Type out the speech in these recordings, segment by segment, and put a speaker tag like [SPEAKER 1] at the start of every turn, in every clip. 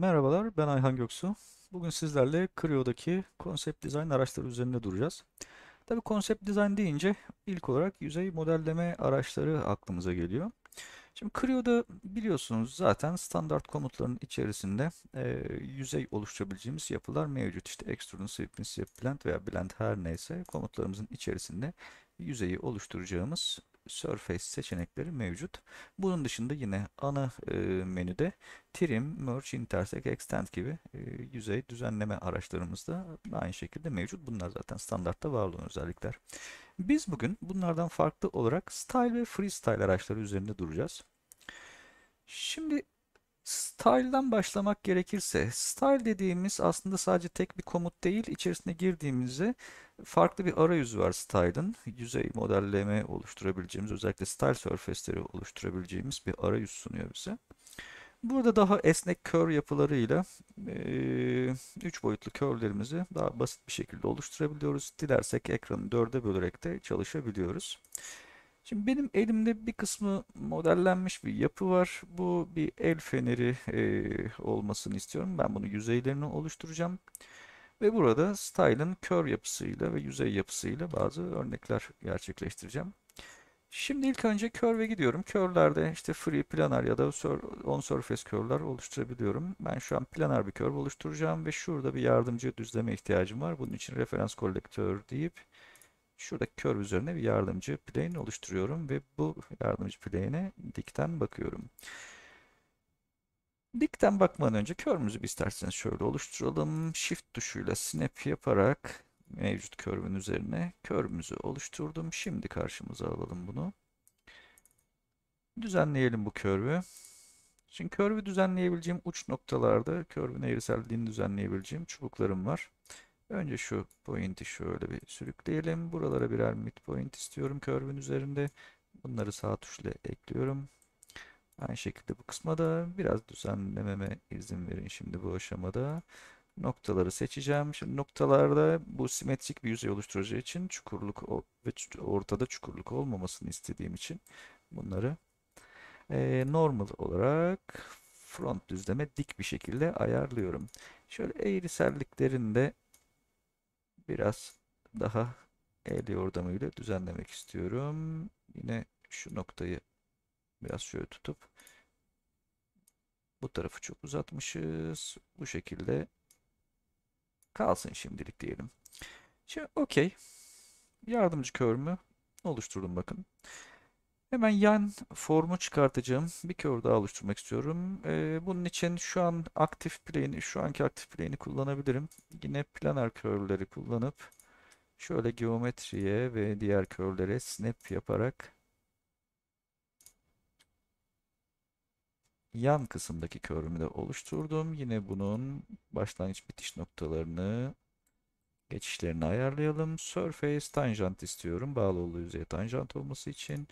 [SPEAKER 1] Merhabalar, ben Ayhan Göksu. Bugün sizlerle Creo'daki konsept dizayn araçları üzerinde duracağız. Tabii konsept dizayn deyince ilk olarak yüzey modelleme araçları aklımıza geliyor. Şimdi Creo'da biliyorsunuz zaten standart komutların içerisinde e, yüzey oluşturabileceğimiz yapılar mevcut. İşte extrude, sweep, sweep blend veya blend her neyse komutlarımızın içerisinde yüzeyi oluşturacağımız Surface seçenekleri mevcut. Bunun dışında yine ana e, menüde Trim, Merge, Intersect, Extend gibi e, yüzey düzenleme araçlarımız da aynı şekilde mevcut. Bunlar zaten standartta var olan özellikler. Biz bugün bunlardan farklı olarak Style ve Freestyle araçları üzerinde duracağız. Şimdi Style'dan başlamak gerekirse, style dediğimiz aslında sadece tek bir komut değil, içerisine girdiğimizde farklı bir arayüz var style'ın. Yüzey modelleme oluşturabileceğimiz, özellikle style surface'leri oluşturabileceğimiz bir arayüz sunuyor bize. Burada daha esnek kör yapılarıyla 3 e, boyutlu körlerimizi daha basit bir şekilde oluşturabiliyoruz. Dilersek ekranı 4'e bölerek de çalışabiliyoruz. Şimdi benim elimde bir kısmı modellenmiş bir yapı var. Bu bir el feneri e, olmasını istiyorum. Ben bunu yüzeylerini oluşturacağım. Ve burada style'ın kör yapısıyla ve yüzey yapısıyla bazı örnekler gerçekleştireceğim. Şimdi ilk önce curve'e gidiyorum. Curve'lerde işte free planar ya da on surface curve'lar oluşturabiliyorum. Ben şu an planar bir curve oluşturacağım ve şurada bir yardımcı düzleme ihtiyacım var. Bunun için referans kolektör deyip Şurada kör üzerine bir yardımcı plane oluşturuyorum ve bu yardımcı plane'e dikten bakıyorum. Dikten bakmadan önce körümüzü isterseniz şöyle oluşturalım. Shift tuşuyla snap yaparak mevcut körvün üzerine körümüzü oluşturdum. Şimdi karşımıza alalım bunu. Düzenleyelim bu körü. Şimdi körü düzenleyebileceğim uç noktalarda körvün eğriselliğini düzenleyebileceğim çubuklarım var. Önce şu point'i şöyle bir sürükleyelim. Buralara birer mid point istiyorum curve'ün üzerinde. Bunları sağ tuşla ekliyorum. Aynı şekilde bu kısma da biraz düzenlememe izin verin şimdi bu aşamada. Noktaları seçeceğim. Şimdi noktalarda bu simetrik bir yüzey oluşturacağı için çukurluk ve ortada çukurluk olmamasını istediğim için bunları e, normal olarak front düzleme dik bir şekilde ayarlıyorum. Şöyle eğriselliklerinde biraz daha el yordamıyla düzenlemek istiyorum. Yine şu noktayı biraz şöyle tutup bu tarafı çok uzatmışız. Bu şekilde kalsın şimdilik diyelim. Şimdi okey. Yardımcı körümü oluşturdum bakın. Hemen yan formu çıkartacağım. Bir kör daha oluşturmak istiyorum. Ee, bunun için şu an aktif play'ini, şu anki aktif play'ini kullanabilirim. Yine planar körleri kullanıp şöyle geometriye ve diğer körlere snap yaparak yan kısımdaki körümü de oluşturdum. Yine bunun başlangıç bitiş noktalarını geçişlerini ayarlayalım. Surface tanjant istiyorum. Bağlı olduğu yüzeye tanjant olması için.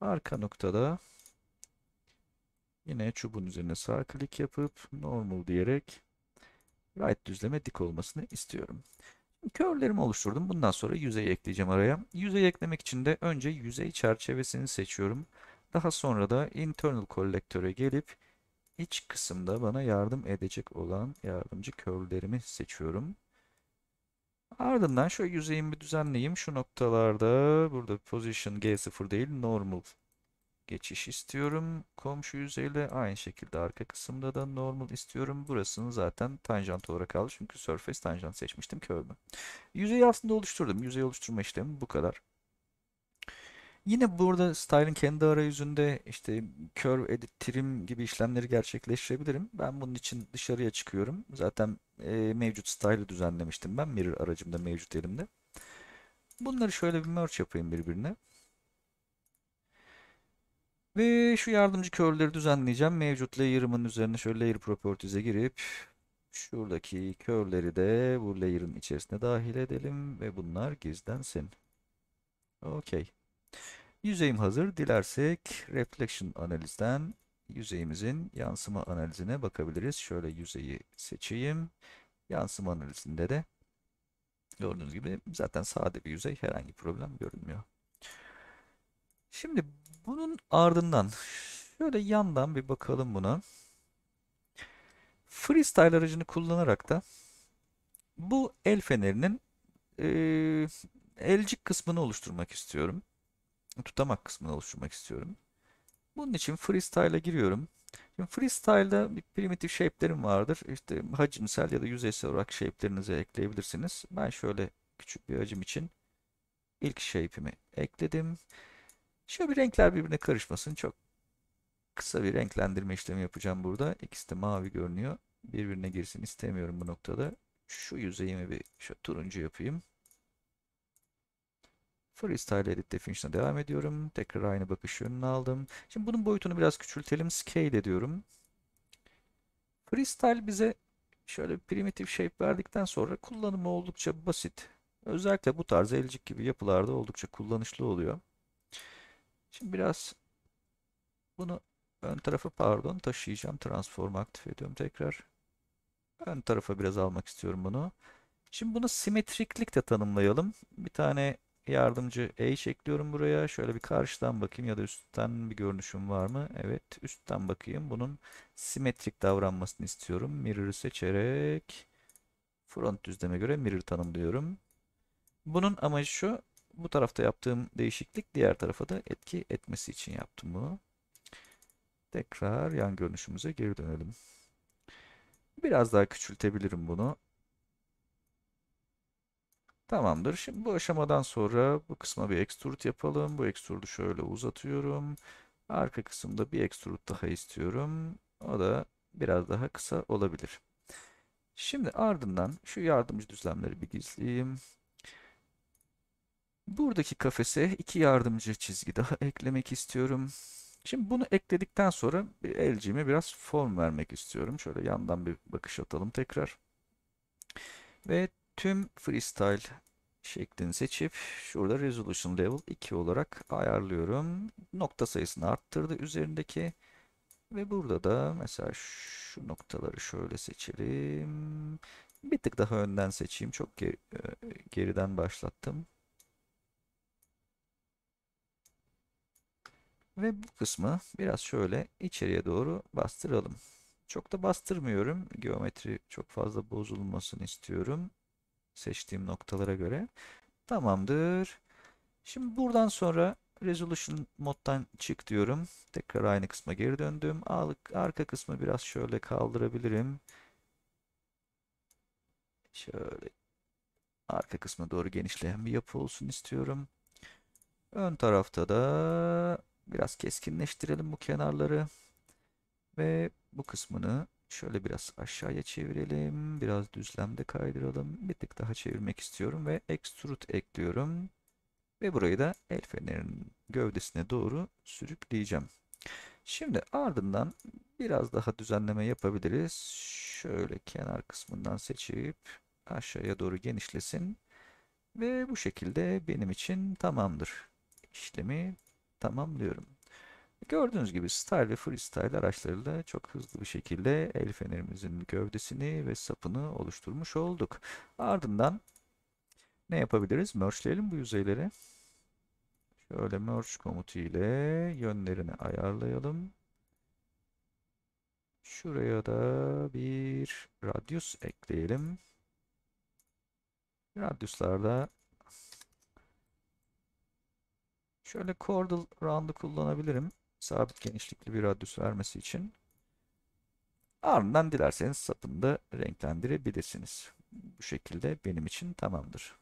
[SPEAKER 1] Arka noktada yine çubuğun üzerine sağ klik yapıp normal diyerek right düzleme dik olmasını istiyorum. Körlerimi oluşturdum. Bundan sonra yüzey ekleyeceğim araya. Yüzey eklemek için de önce yüzey çerçevesini seçiyorum. Daha sonra da internal kolektör'e gelip iç kısımda bana yardım edecek olan yardımcı körlerimi seçiyorum. Ardından şöyle yüzeyimi bir düzenleyeyim. Şu noktalarda burada position G0 değil normal geçiş istiyorum. Komşu yüzeyle aynı şekilde arka kısımda da normal istiyorum. Burasını zaten tanjant olarak aldı. Çünkü surface tanjant seçmiştim curve'ı. Yüzeyi aslında oluşturdum. Yüzey oluşturma işlemi bu kadar. Yine burada style'ın kendi arayüzünde işte curve, edit, trim gibi işlemleri gerçekleştirebilirim. Ben bunun için dışarıya çıkıyorum. Zaten e, mevcut style'ı düzenlemiştim ben mirror aracımda mevcut elimde. Bunları şöyle bir merge yapayım birbirine. Ve şu yardımcı curve'leri düzenleyeceğim. Mevcut layer'ımın üzerine şöyle layer properties'e girip şuradaki curve'leri de bu layer'ın içerisine dahil edelim ve bunlar gizlensin. Okey. Yüzeyim hazır. Dilersek Reflection analizden yüzeyimizin yansıma analizine bakabiliriz. Şöyle yüzeyi seçeyim. Yansıma analizinde de gördüğünüz gibi zaten sade bir yüzey herhangi problem görünmüyor. Şimdi bunun ardından şöyle yandan bir bakalım buna. Freestyle aracını kullanarak da bu el fenerinin e, elcik kısmını oluşturmak istiyorum tutamak kısmını oluşturmak istiyorum. Bunun için freestyle'a giriyorum. Şimdi freestyle'da bir primitif shape'lerim vardır. İşte hacimsel ya da yüzeysel olarak shape'lerinizi ekleyebilirsiniz. Ben şöyle küçük bir hacim için ilk shape'imi ekledim. Şöyle bir renkler birbirine karışmasın. Çok kısa bir renklendirme işlemi yapacağım burada. İkisi de mavi görünüyor. Birbirine girsin istemiyorum bu noktada. Şu yüzeyimi bir şu turuncu yapayım. Freestyle Edit Definition'a devam ediyorum. Tekrar aynı bakış yönünü aldım. Şimdi bunun boyutunu biraz küçültelim. Scale diyorum. Freestyle bize şöyle primitif shape verdikten sonra kullanımı oldukça basit. Özellikle bu tarz elcik gibi yapılarda oldukça kullanışlı oluyor. Şimdi biraz bunu ön tarafa pardon taşıyacağım. Transform aktif ediyorum tekrar. Ön tarafa biraz almak istiyorum bunu. Şimdi bunu simetriklik de tanımlayalım. Bir tane yardımcı eş ekliyorum buraya. Şöyle bir karşıdan bakayım ya da üstten bir görünüşüm var mı? Evet üstten bakayım. Bunun simetrik davranmasını istiyorum. Mirror'ı seçerek front düzleme göre mirror tanımlıyorum. Bunun amacı şu. Bu tarafta yaptığım değişiklik diğer tarafa da etki etmesi için yaptım bunu. Tekrar yan görünüşümüze geri dönelim. Biraz daha küçültebilirim bunu. Tamamdır. Şimdi bu aşamadan sonra bu kısma bir extrude yapalım. Bu extrude'u şöyle uzatıyorum. Arka kısımda bir extrude daha istiyorum. O da biraz daha kısa olabilir. Şimdi ardından şu yardımcı düzlemleri bir gizleyeyim. Buradaki kafese iki yardımcı çizgi daha eklemek istiyorum. Şimdi bunu ekledikten sonra bir elciğime biraz form vermek istiyorum. Şöyle yandan bir bakış atalım tekrar. Ve tüm freestyle şeklini seçip şurada resolution level 2 olarak ayarlıyorum. Nokta sayısını arttırdı üzerindeki ve burada da mesela şu noktaları şöyle seçelim. Bir tık daha önden seçeyim. Çok ger e, geriden başlattım. Ve bu kısmı biraz şöyle içeriye doğru bastıralım. Çok da bastırmıyorum. Geometri çok fazla bozulmasını istiyorum seçtiğim noktalara göre. Tamamdır. Şimdi buradan sonra Resolution moddan çık diyorum. Tekrar aynı kısma geri döndüm. Arka kısmı biraz şöyle kaldırabilirim. Şöyle arka kısmına doğru genişleyen bir yapı olsun istiyorum. Ön tarafta da biraz keskinleştirelim bu kenarları. Ve bu kısmını Şöyle biraz aşağıya çevirelim. Biraz düzlemde kaydıralım. Bir tık daha çevirmek istiyorum ve extrude ekliyorum. Ve burayı da el fenerinin gövdesine doğru sürükleyeceğim. Şimdi ardından biraz daha düzenleme yapabiliriz. Şöyle kenar kısmından seçip aşağıya doğru genişlesin. Ve bu şekilde benim için tamamdır. İşlemi tamamlıyorum. Gördüğünüz gibi style ve freestyle araçlarıyla çok hızlı bir şekilde el fenerimizin gövdesini ve sapını oluşturmuş olduk. Ardından ne yapabiliriz? Merge'leyelim bu yüzeyleri. Şöyle merge komutu ile yönlerini ayarlayalım. Şuraya da bir radius ekleyelim. Radiuslarda şöyle chordal round'u kullanabilirim sabit genişlikli bir radyus vermesi için ardından dilerseniz sapında renklendirebilirsiniz. Bu şekilde benim için tamamdır.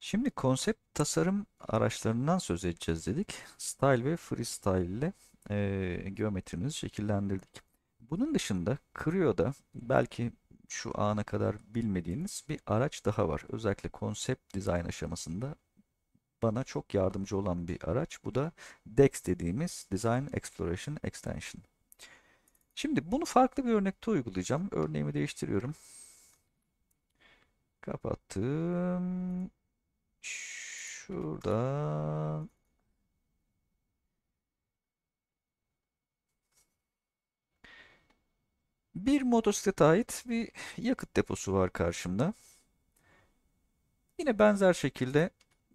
[SPEAKER 1] Şimdi konsept tasarım araçlarından söz edeceğiz dedik. Style ve freestyle ile e, geometrimizi şekillendirdik. Bunun dışında Creo'da belki şu ana kadar bilmediğiniz bir araç daha var. Özellikle konsept dizayn aşamasında bana çok yardımcı olan bir araç. Bu da DEX dediğimiz Design Exploration Extension. Şimdi bunu farklı bir örnekte uygulayacağım. Örneğimi değiştiriyorum. Kapattım. Şurada bir motosiklete ait bir yakıt deposu var karşımda. Yine benzer şekilde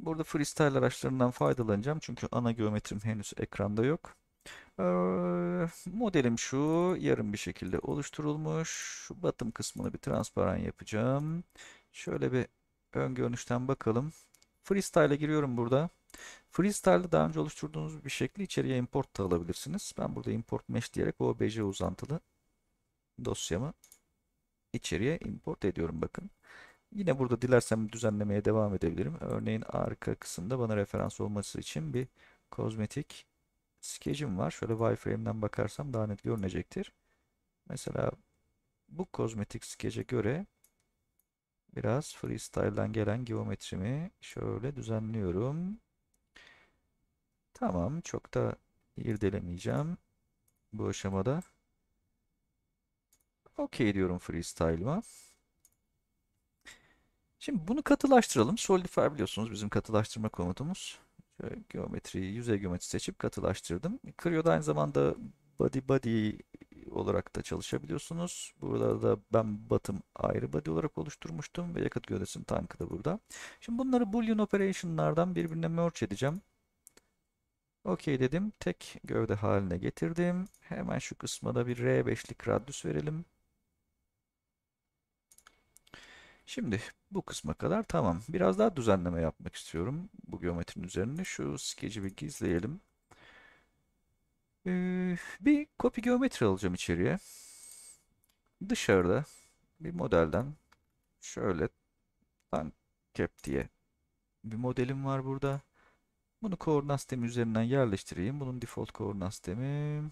[SPEAKER 1] Burada freestyle araçlarından faydalanacağım. Çünkü ana geometrim henüz ekranda yok. Ee, modelim şu. Yarım bir şekilde oluşturulmuş. Şu batım kısmını bir transparan yapacağım. Şöyle bir ön görünüşten bakalım. Freestyle'a giriyorum burada. Freestyle'da daha önce oluşturduğunuz bir şekli içeriye import da alabilirsiniz. Ben burada import mesh diyerek OBJ uzantılı dosyamı içeriye import ediyorum bakın. Yine burada dilersem düzenlemeye devam edebilirim. Örneğin arka kısımda bana referans olması için bir kozmetik skecim var. Şöyle wireframe'den bakarsam daha net görünecektir. Mesela bu kozmetik skece göre biraz freestyle'dan gelen geometrimi şöyle düzenliyorum. Tamam çok da irdelemeyeceğim bu aşamada. Okey diyorum freestyle'ıma. Şimdi bunu katılaştıralım. Solidify biliyorsunuz bizim katılaştırma komutumuz. Şöyle geometriyi, yüzey geometri seçip katılaştırdım. Crio'da aynı zamanda body body olarak da çalışabiliyorsunuz. Burada da ben batım ayrı body olarak oluşturmuştum ve yakıt gövdesinin tankı da burada. Şimdi bunları boolean operation'lardan birbirine merge edeceğim. Okey dedim. Tek gövde haline getirdim. Hemen şu kısma da bir R5'lik radius verelim. Şimdi bu kısma kadar tamam. Biraz daha düzenleme yapmak istiyorum bu geometrinin üzerine. Şu skeci bir gizleyelim. Ee, bir copy geometri alacağım içeriye. Dışarıda bir modelden şöyle cap diye bir modelim var burada. Bunu koordinat sistemi üzerinden yerleştireyim. Bunun default koordinat sistemi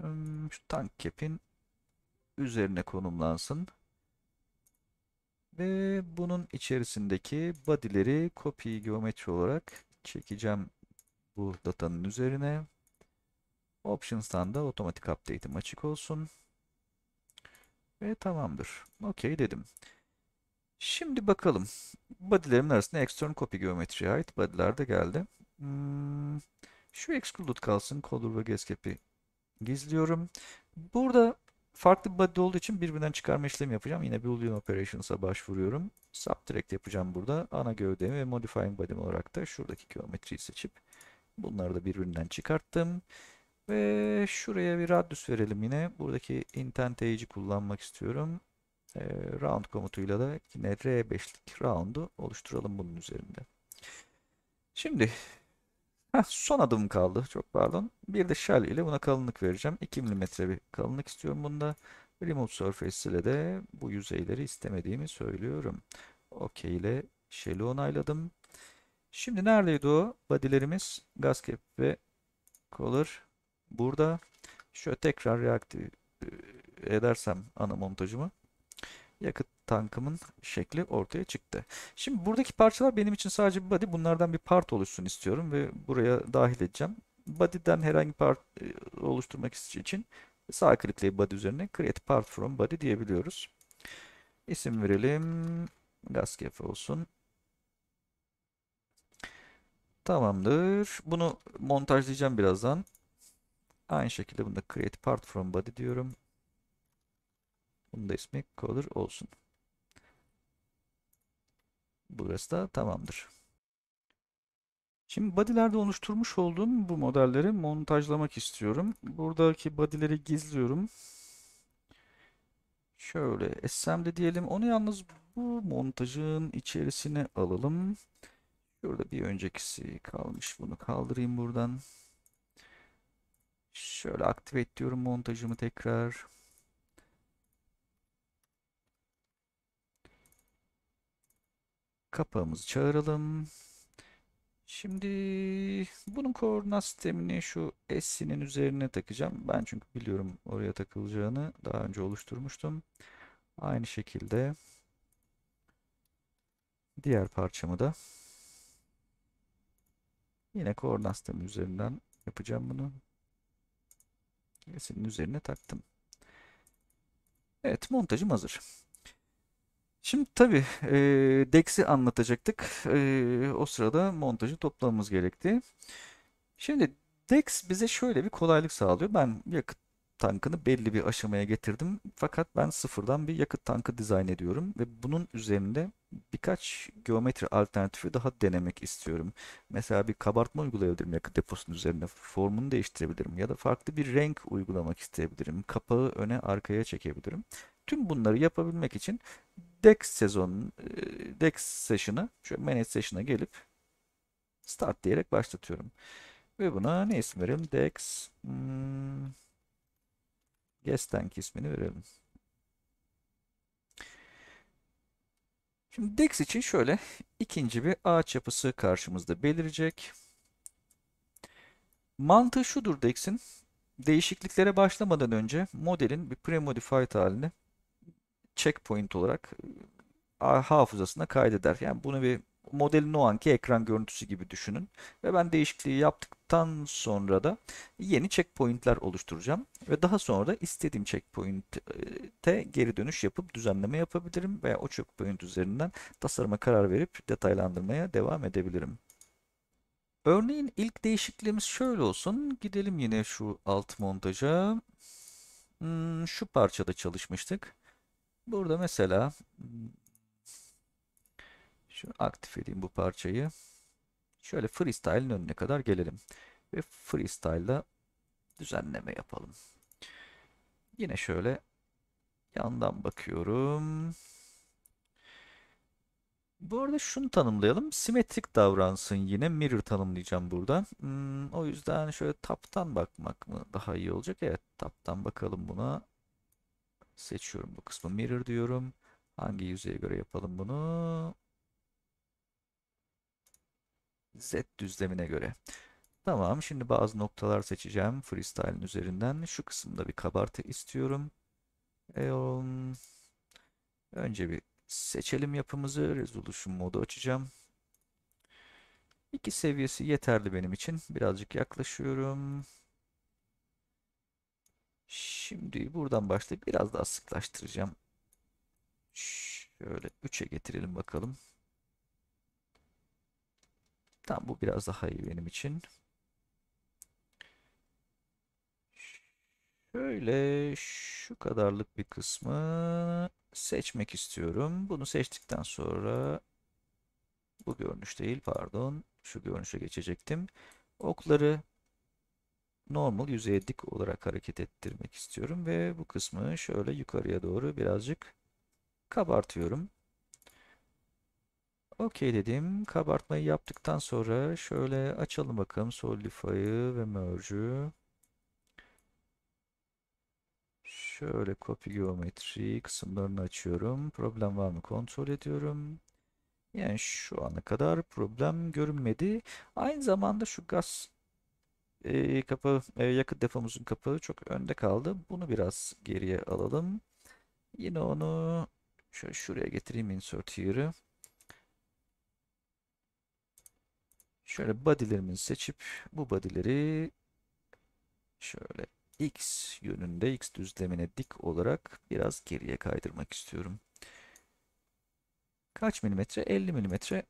[SPEAKER 1] hmm, şu tank cap'in üzerine konumlansın. Ve bunun içerisindeki body'leri copy geometri olarak çekeceğim bu datanın üzerine. Options'tan da otomatik update'im açık olsun. Ve tamamdır. Okey dedim. Şimdi bakalım. Body'lerimin arasında external copy geometriye ait body'ler de geldi. Hmm, şu excluded kalsın. Color ve gascap'i gizliyorum. Burada Farklı bir body olduğu için birbirinden çıkarma işlemi yapacağım. Yine Boolean Operations'a başvuruyorum. Subtract yapacağım burada. Ana gövdemi ve Modifying body olarak da şuradaki geometriyi seçip bunları da birbirinden çıkarttım. Ve şuraya bir radius verelim yine. Buradaki intent age'i kullanmak istiyorum. E, round komutuyla da yine R5'lik round'u oluşturalım bunun üzerinde. Şimdi Heh, son adım kaldı. Çok pardon. Bir de shell ile buna kalınlık vereceğim. 2 mm bir kalınlık istiyorum bunda. Remote Surface ile de bu yüzeyleri istemediğimi söylüyorum. OK ile shell'i onayladım. Şimdi neredeydi o? Body'lerimiz gasket ve color burada. Şöyle tekrar reaktif e, edersem ana montajımı. Yakıt tankımın şekli ortaya çıktı. Şimdi buradaki parçalar benim için sadece bir body. Bunlardan bir part oluşsun istiyorum ve buraya dahil edeceğim. Body'den herhangi part e, oluşturmak için sağ klikleyip body üzerine create part from body diyebiliyoruz. İsim verelim. Gaskefe olsun. Tamamdır. Bunu montajlayacağım birazdan. Aynı şekilde bunda create part from body diyorum. Bunun da ismi color olsun. Burası da tamamdır. Şimdi body'lerde oluşturmuş olduğum bu modelleri montajlamak istiyorum. Buradaki body'leri gizliyorum. Şöyle assembly diyelim. Onu yalnız bu montajın içerisine alalım. Şurada bir öncekisi kalmış. Bunu kaldırayım buradan. Şöyle activate diyorum montajımı tekrar. Kapağımızı çağıralım. Şimdi bunun koordinat sistemini şu S'nin üzerine takacağım. Ben çünkü biliyorum oraya takılacağını daha önce oluşturmuştum. Aynı şekilde diğer parçamı da yine koordinat sistemi üzerinden yapacağım bunu. S'nin üzerine taktım. Evet montajım hazır. Şimdi tabii e, DEX'i anlatacaktık. E, o sırada montajı toplamamız gerekti. Şimdi DEX bize şöyle bir kolaylık sağlıyor. Ben yakıt tankını belli bir aşamaya getirdim. Fakat ben sıfırdan bir yakıt tankı dizayn ediyorum ve bunun üzerinde birkaç geometri alternatifi daha denemek istiyorum. Mesela bir kabartma uygulayabilirim yakıt deposunun üzerine. Formunu değiştirebilirim ya da farklı bir renk uygulamak isteyebilirim. Kapağı öne arkaya çekebilirim. Tüm bunları yapabilmek için Dex sezonu, e, Dex session'ı şöyle manage session'a gelip start diyerek başlatıyorum. Ve buna ne isim verelim? Dex hmm, guest tank ismini verelim. Şimdi Dex için şöyle ikinci bir ağaç yapısı karşımızda belirecek. Mantığı şudur Dex'in. Değişikliklere başlamadan önce modelin bir pre-modified halini checkpoint olarak e, hafızasına kaydeder. Yani bunu bir modelin o anki ekran görüntüsü gibi düşünün. Ve ben değişikliği yaptıktan sonra da yeni checkpointler oluşturacağım. Ve daha sonra da istediğim checkpoint'e geri dönüş yapıp düzenleme yapabilirim. Veya o checkpoint üzerinden tasarıma karar verip detaylandırmaya devam edebilirim. Örneğin ilk değişikliğimiz şöyle olsun. Gidelim yine şu alt montaja. Hmm, şu parçada çalışmıştık. Burada mesela hmm, şunu aktif edeyim bu parçayı. Şöyle freestyle'ın önüne kadar gelelim. Ve freestyle'da düzenleme yapalım. Yine şöyle yandan bakıyorum. Bu arada şunu tanımlayalım. Simetrik davransın yine. Mirror tanımlayacağım burada. Hmm, o yüzden şöyle taptan bakmak mı daha iyi olacak? Evet taptan bakalım buna. Seçiyorum bu kısmı mirror diyorum. Hangi yüzeye göre yapalım bunu? Z düzlemine göre. Tamam şimdi bazı noktalar seçeceğim freestyle'ın üzerinden. Şu kısımda bir kabartı istiyorum. E, önce bir seçelim yapımızı. Resolution modu açacağım. İki seviyesi yeterli benim için. Birazcık yaklaşıyorum. Şimdi buradan başlayıp biraz daha sıklaştıracağım. Şöyle 3'e getirelim bakalım. Tam bu biraz daha iyi benim için. Şöyle şu kadarlık bir kısmı seçmek istiyorum. Bunu seçtikten sonra bu görünüş değil pardon şu görünüşe geçecektim. Okları normal yüzeye dik olarak hareket ettirmek istiyorum ve bu kısmı şöyle yukarıya doğru birazcık kabartıyorum. OK dedim. Kabartmayı yaptıktan sonra şöyle açalım bakalım solidify'ı ve merge'ü. Şöyle copy geometry kısımlarını açıyorum. Problem var mı kontrol ediyorum. Yani şu ana kadar problem görünmedi. Aynı zamanda şu gas e, kapı e, yakıt depomuzun kapağı çok önde kaldı. Bunu biraz geriye alalım. Yine onu şöyle şuraya getireyim insert here'ı. Şöyle body'lerimi seçip bu body'leri şöyle x yönünde x düzlemine dik olarak biraz geriye kaydırmak istiyorum. Kaç milimetre? 50 milimetre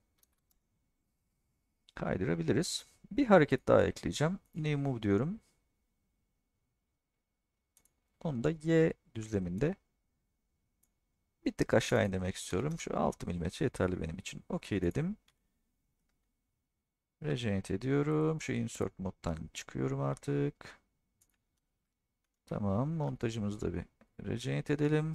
[SPEAKER 1] kaydırabiliriz. Bir hareket daha ekleyeceğim. New move diyorum. Onu da Y düzleminde bir tık aşağı indirmek istiyorum. Şu 6 mm yeterli benim için. Okey dedim. Regenerate ediyorum. Şu insert moddan çıkıyorum artık. Tamam. Montajımızı da bir regenerate edelim.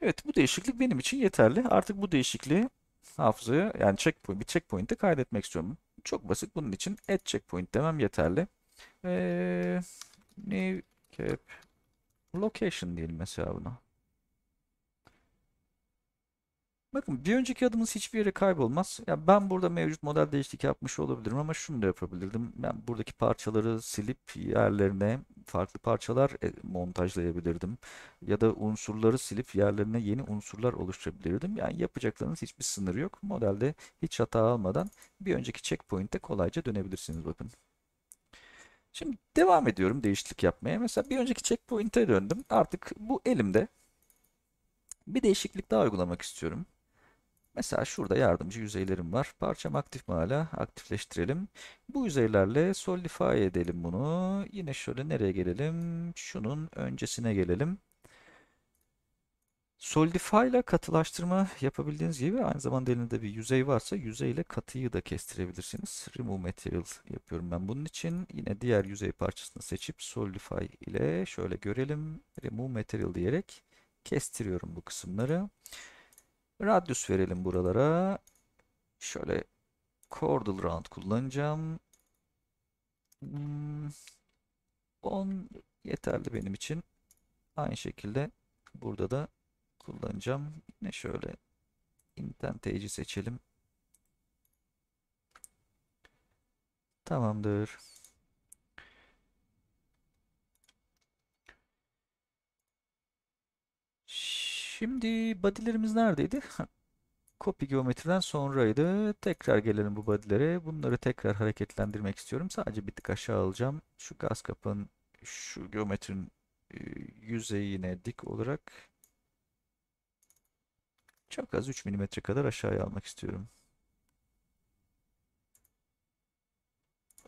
[SPEAKER 1] Evet bu değişiklik benim için yeterli. Artık bu değişikliği hafızaya yani checkpoint, bir checkpoint'i kaydetmek istiyorum. Çok basit. Bunun için add checkpoint demem yeterli. Ee, new cap location diyelim mesela buna. Bakın bir önceki adımız hiçbir yere kaybolmaz. Yani ben burada mevcut model değişiklik yapmış olabilirim ama şunu da yapabilirdim. Ben buradaki parçaları silip yerlerine farklı parçalar e, montajlayabilirdim. Ya da unsurları silip yerlerine yeni unsurlar oluşturabilirdim. Yani yapacaklarınız hiçbir sınırı yok. Modelde hiç hata almadan bir önceki checkpoint'te kolayca dönebilirsiniz bakın. Şimdi devam ediyorum değişiklik yapmaya. Mesela bir önceki checkpoint'e döndüm. Artık bu elimde bir değişiklik daha uygulamak istiyorum. Mesela şurada yardımcı yüzeylerim var. Parçam aktif mi hala? Aktifleştirelim. Bu yüzeylerle solidify edelim bunu. Yine şöyle nereye gelelim? Şunun öncesine gelelim. Solidify ile katılaştırma yapabildiğiniz gibi aynı zamanda elinde bir yüzey varsa yüzeyle katıyı da kestirebilirsiniz. Remove Material yapıyorum ben bunun için. Yine diğer yüzey parçasını seçip Solidify ile şöyle görelim. Remove Material diyerek kestiriyorum bu kısımları. Radius verelim buralara. Şöyle Cordal Round kullanacağım. Hmm, 10 yeterli benim için. Aynı şekilde burada da kullanacağım. Yine şöyle intent seçelim. Tamamdır. Şimdi body'lerimiz neredeydi? Copy geometriden sonraydı. Tekrar gelelim bu body'lere. Bunları tekrar hareketlendirmek istiyorum. Sadece bir tık aşağı alacağım. Şu gaz kapın, şu geometrin e, yüzeyine dik olarak çok az 3 mm kadar aşağıya almak istiyorum.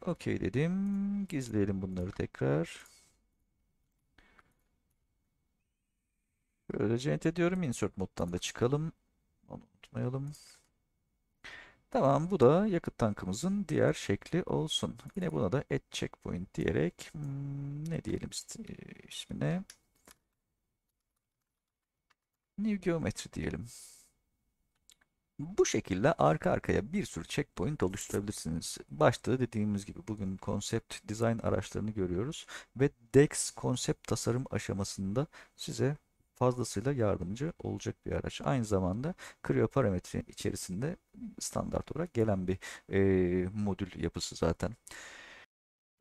[SPEAKER 1] Okey dedim. Gizleyelim bunları tekrar. Böylece enter Insert moddan da çıkalım. Onu unutmayalım. Tamam bu da yakıt tankımızın diğer şekli olsun. Yine buna da add checkpoint diyerek hmm, ne diyelim e, ismine? New Geometry diyelim. Bu şekilde arka arkaya bir sürü checkpoint oluşturabilirsiniz. Başta dediğimiz gibi bugün konsept design araçlarını görüyoruz ve DEX konsept tasarım aşamasında size fazlasıyla yardımcı olacak bir araç. Aynı zamanda kriyo parametre içerisinde standart olarak gelen bir e, modül yapısı zaten.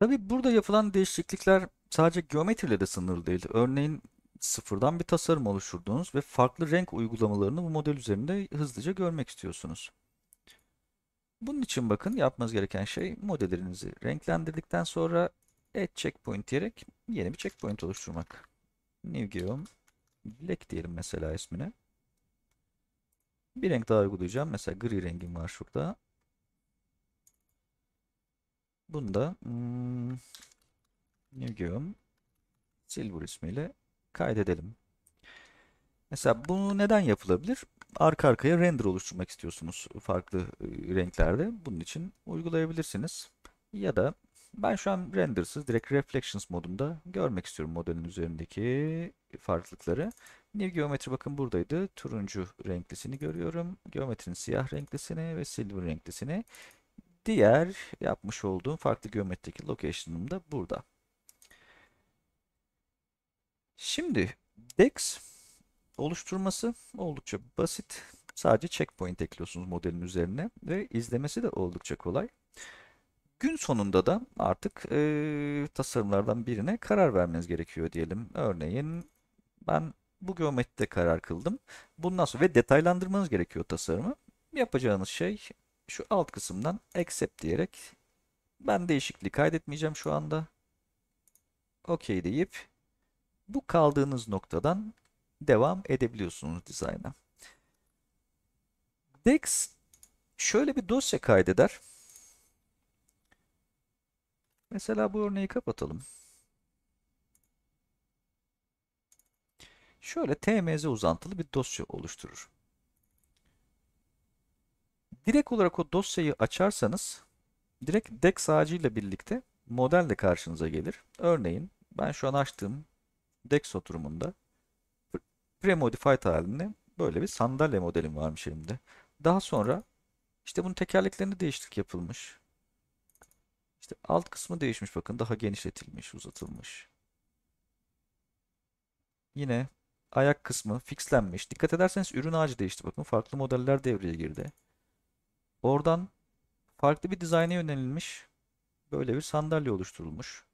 [SPEAKER 1] Tabi burada yapılan değişiklikler sadece geometriyle de sınırlı değil. Örneğin sıfırdan bir tasarım oluşturduğunuz ve farklı renk uygulamalarını bu model üzerinde hızlıca görmek istiyorsunuz. Bunun için bakın yapmanız gereken şey modellerinizi renklendirdikten sonra add checkpoint diyerek yeni bir checkpoint oluşturmak. New Geom Black diyelim mesela ismine. Bir renk daha uygulayacağım. Mesela gri rengim var şurada. Bunu da hmm, ne diyorum? Silver ismiyle kaydedelim. Mesela bu neden yapılabilir? Arka arkaya render oluşturmak istiyorsunuz farklı ıı, renklerde. Bunun için uygulayabilirsiniz. Ya da ben şu an rendersız direkt reflections modunda görmek istiyorum modelin üzerindeki farklılıkları. New geometri bakın buradaydı. Turuncu renklisini görüyorum. Geometrinin siyah renklisini ve silver renklisini. Diğer yapmış olduğum farklı geometrideki location'ım da burada. Şimdi DEX oluşturması oldukça basit. Sadece checkpoint ekliyorsunuz modelin üzerine ve izlemesi de oldukça kolay. Gün sonunda da artık e, tasarımlardan birine karar vermeniz gerekiyor diyelim. Örneğin ben bu geometride karar kıldım. Bundan sonra ve detaylandırmanız gerekiyor tasarımı. Yapacağınız şey şu alt kısımdan accept diyerek ben değişikliği kaydetmeyeceğim şu anda. Okey deyip bu kaldığınız noktadan devam edebiliyorsunuz dizayna. Dex şöyle bir dosya kaydeder. Mesela bu örneği kapatalım. Şöyle tmz uzantılı bir dosya oluşturur. Direkt olarak o dosyayı açarsanız direkt DEX ağacıyla birlikte model de karşınıza gelir. Örneğin ben şu an açtığım DEX oturumunda pre-modified halinde böyle bir sandalye modelim varmış elimde. Daha sonra işte bunun tekerleklerini değişiklik yapılmış. İşte alt kısmı değişmiş bakın daha genişletilmiş uzatılmış. Yine ayak kısmı fixlenmiş. Dikkat ederseniz ürün ağacı değişti bakın farklı modeller devreye girdi. Oradan farklı bir dizayna yönelilmiş böyle bir sandalye oluşturulmuş.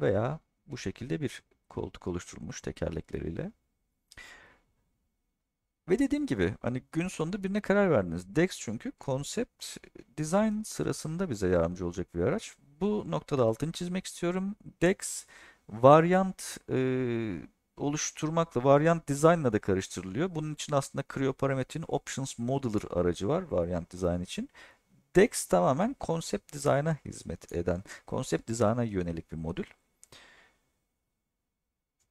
[SPEAKER 1] Veya bu şekilde bir koltuk oluşturulmuş tekerlekleriyle. Ve dediğim gibi hani gün sonunda birine karar verdiniz. DEX çünkü konsept design sırasında bize yardımcı olacak bir araç. Bu noktada altını çizmek istiyorum. DEX varyant e, oluşturmakla, varyant design'la da karıştırılıyor. Bunun için aslında parametrinin Options Modeler aracı var varyant design için. DEX tamamen konsept design'a hizmet eden, konsept design'a yönelik bir modül.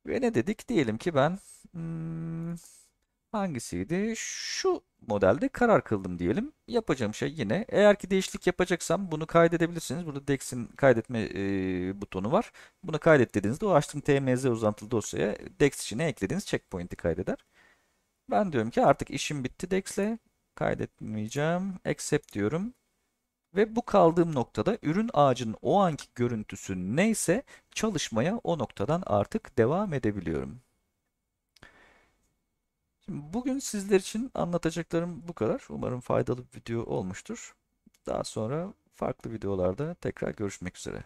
[SPEAKER 1] Ve ne dedik? Diyelim ki ben... Hmm, Hangisiydi? Şu modelde karar kıldım diyelim. Yapacağım şey yine eğer ki değişiklik yapacaksam bunu kaydedebilirsiniz. Burada DEX'in kaydetme e, butonu var. Bunu kaydet dediğinizde o açtığım TMZ uzantılı dosyaya DEX içine eklediğiniz checkpoint'i kaydeder. Ben diyorum ki artık işim bitti DEX'le. Kaydetmeyeceğim. Accept diyorum. Ve bu kaldığım noktada ürün ağacının o anki görüntüsü neyse çalışmaya o noktadan artık devam edebiliyorum. Şimdi bugün sizler için anlatacaklarım bu kadar. Umarım faydalı bir video olmuştur. Daha sonra farklı videolarda tekrar görüşmek üzere.